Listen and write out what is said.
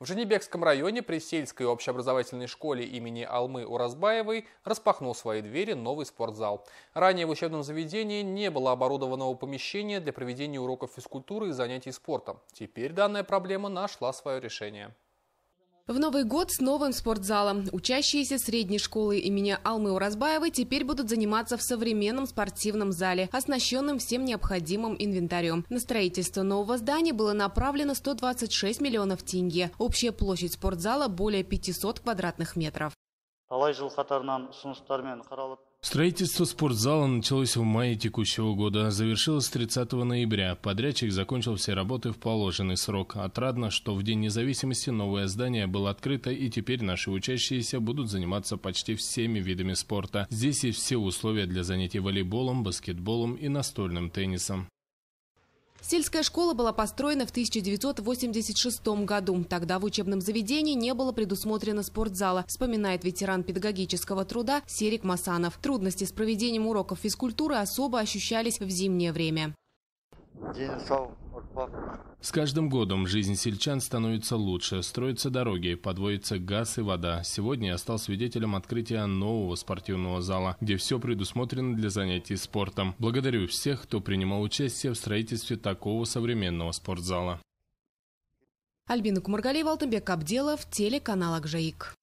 В Женебекском районе при сельской общеобразовательной школе имени Алмы Уразбаевой распахнул свои двери новый спортзал. Ранее в учебном заведении не было оборудованного помещения для проведения уроков физкультуры и занятий спортом. Теперь данная проблема нашла свое решение. В Новый год с новым спортзалом. Учащиеся средней школы имени Алмы Уразбаевой теперь будут заниматься в современном спортивном зале, оснащенном всем необходимым инвентарем. На строительство нового здания было направлено 126 миллионов тенге. Общая площадь спортзала более 500 квадратных метров. Строительство спортзала началось в мае текущего года, завершилось 30 ноября. Подрядчик закончил все работы в положенный срок. Отрадно, что в День независимости новое здание было открыто, и теперь наши учащиеся будут заниматься почти всеми видами спорта. Здесь есть все условия для занятий волейболом, баскетболом и настольным теннисом. Сельская школа была построена в 1986 году. Тогда в учебном заведении не было предусмотрено спортзала, вспоминает ветеран педагогического труда Серик Масанов. Трудности с проведением уроков физкультуры особо ощущались в зимнее время. День шел с каждым годом жизнь сельчан становится лучше, строятся дороги, подводится газ и вода. Сегодня я стал свидетелем открытия нового спортивного зала, где все предусмотрено для занятий спортом. Благодарю всех, кто принимал участие в строительстве такого современного спортзала. Альбина Кумаргалиева, Алтынбек Абделов, телеканал Акжаик.